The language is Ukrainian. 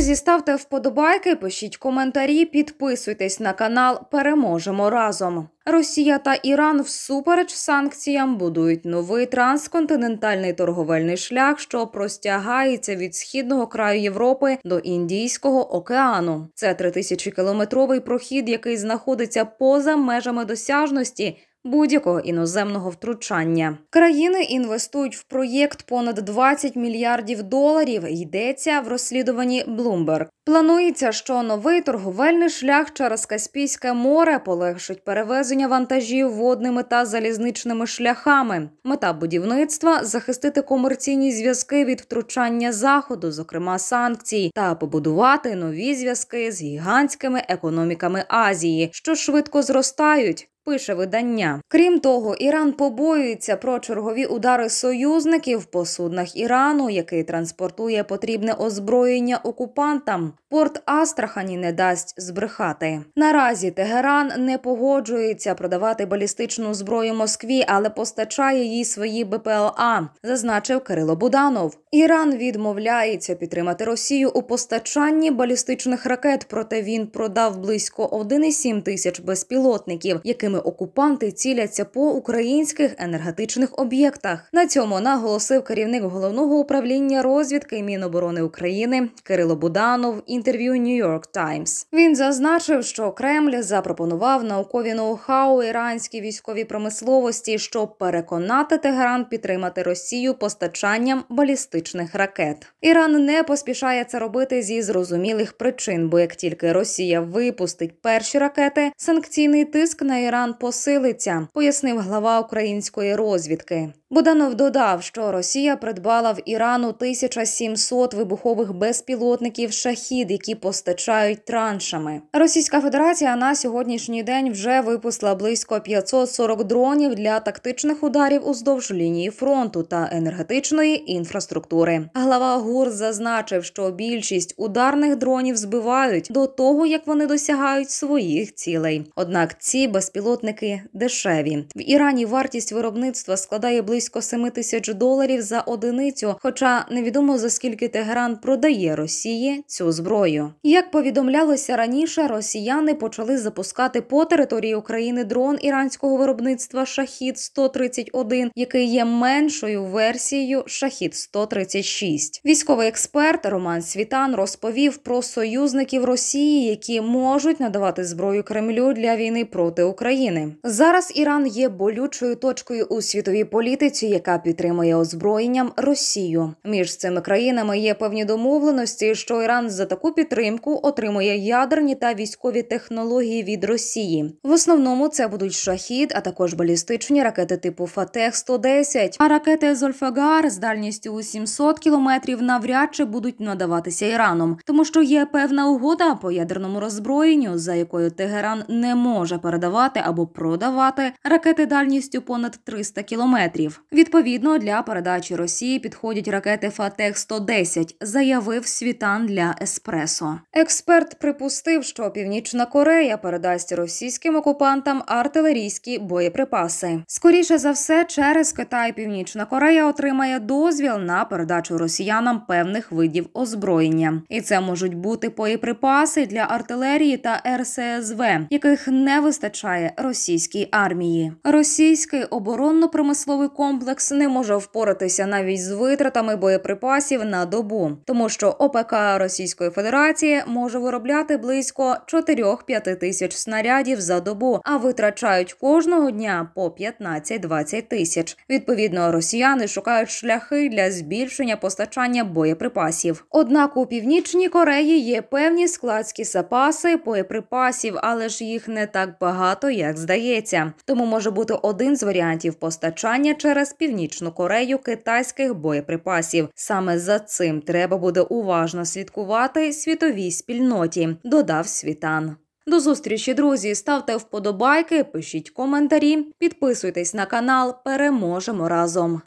Друзі, ставте вподобайки, пишіть коментарі, підписуйтесь на канал. Переможемо разом. Росія та Іран всупереч санкціям будують новий трансконтинентальний торговельний шлях, що простягається від східного краю Європи до Індійського океану. Це 3000 кілометровий прохід, який знаходиться поза межами досяжності будь-якого іноземного втручання. Країни інвестують в проєкт понад 20 мільярдів доларів. Йдеться в розслідуванні Bloomberg. Планується, що новий торговельний шлях через Каспійське море полегшить перевезення вантажів водними та залізничними шляхами. Мета будівництва захистити комерційні зв'язки від втручання заходу, зокрема санкцій, та побудувати нові зв'язки з гігантськими економіками Азії, що швидко зростають. Пише видання. Крім того, Іран побоюється про чергові удари союзників по суднах Ірану, який транспортує потрібне озброєння окупантам. Порт Астрахані не дасть збрехати. Наразі Тегеран не погоджується продавати балістичну зброю Москві, але постачає їй свої БПЛА, зазначив Кирило Буданов. Іран відмовляється підтримати Росію у постачанні балістичних ракет, проте він продав близько 1,7 тисяч безпілотників, якими окупанти ціляться по українських енергетичних об'єктах. На цьому наголосив керівник головного управління розвідки Міноборони України Кирило Буданов. в Інтерв'ю New York Times. Він зазначив, що Кремль запропонував наукові ноу-хау іранській військовій промисловості, щоб переконати Тегеран підтримати Росію постачанням балістичних балістичних ракет. Іран не поспішає це робити зі зрозумілих причин, бо як тільки Росія випустить перші ракети, санкційний тиск на Іран посилиться, пояснив глава української розвідки. Буданов додав, що Росія придбала в Ірану 1700 вибухових безпілотників шахід, які постачають траншами. Російська Федерація на сьогоднішній день вже випустила близько 540 дронів для тактичних ударів уздовж лінії фронту та енергетичної інфраструктури. Глава ГУР зазначив, що більшість ударних дронів збивають до того, як вони досягають своїх цілей. Однак ці безпілотники дешеві в Ірані. Вартість виробництва складає близько близько 7 тисяч доларів за одиницю. Хоча невідомо за скільки Тегеран продає Росії цю зброю. Як повідомлялося раніше, росіяни почали запускати по території України дрон іранського виробництва шахід 131 який є меншою версією шахід 136 Військовий експерт Роман Світан розповів про союзників Росії, які можуть надавати зброю Кремлю для війни проти України. Зараз Іран є болючою точкою у світовій політиці позицію, яка підтримує озброєнням Росію. Між цими країнами є певні домовленості, що Іран за таку підтримку отримує ядерні та військові технології від Росії. В основному це будуть шахід, а також балістичні ракети типу Фатех 110 А ракети Зольфагар з дальністю у 700 кілометрів навряд чи будуть надаватися Іраном, тому що є певна угода по ядерному роззброєнню, за якою Тегеран не може передавати або продавати ракети дальністю понад 300 кілометрів. Відповідно для передачі Росії підходять ракети Фатех 110 заявив світан для Еспресо. Експерт припустив, що Північна Корея передасть російським окупантам артилерійські боєприпаси. Скоріше за все, через Китай Північна Корея отримає дозвіл на передачу росіянам певних видів озброєння, і це можуть бути боєприпаси для артилерії та РСЗВ, яких не вистачає російській армії. Російський оборонно-промисловий комплекс комплекс не може впоратися навіть з витратами боєприпасів на добу, тому що ОПК Російської Федерації може виробляти близько 4-5 тисяч снарядів за добу, а витрачають кожного дня по 15-20 тисяч. Відповідно, росіяни шукають шляхи для збільшення постачання боєприпасів. Однак у північній Кореї є певні складські запаси боєприпасів, але ж їх не так багато, як здається. Тому може бути один з варіантів постачання через через північну Корею китайських боєприпасів. Саме за цим треба буде уважно слідкувати світовій спільноті. Додав світан. До зустрічі, друзі. Ставте вподобайки, пишіть коментарі, підписуйтесь на канал. Переможемо разом.